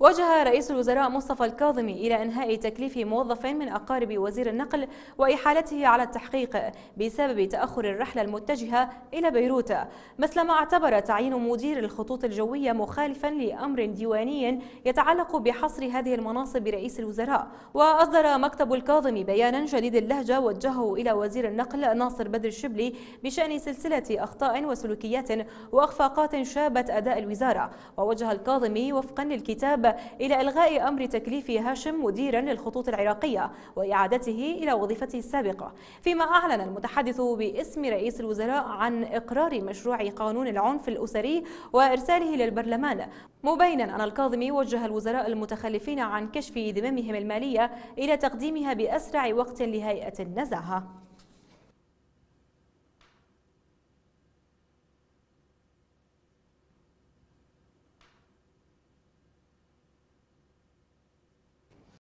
وجه رئيس الوزراء مصطفى الكاظمي إلى إنهاء تكليف موظف من أقارب وزير النقل وإحالته على التحقيق بسبب تأخر الرحلة المتجهة إلى بيروت مثلما اعتبر تعيين مدير الخطوط الجوية مخالفا لأمر ديواني يتعلق بحصر هذه المناصب برئيس الوزراء وأصدر مكتب الكاظمي بيانا جديد اللهجة وجهه إلى وزير النقل ناصر بدر الشبلي بشأن سلسلة أخطاء وسلوكيات وأخفاقات شابت أداء الوزارة ووجه الكاظمي وفقا للكتاب إلى إلغاء أمر تكليف هاشم مديرا للخطوط العراقية وإعادته إلى وظيفته السابقة فيما أعلن المتحدث باسم رئيس الوزراء عن إقرار مشروع قانون العنف الأسري وإرساله للبرلمان مبينا أن الكاظمي وجه الوزراء المتخلفين عن كشف ذممهم المالية إلى تقديمها بأسرع وقت لهيئة النزاهة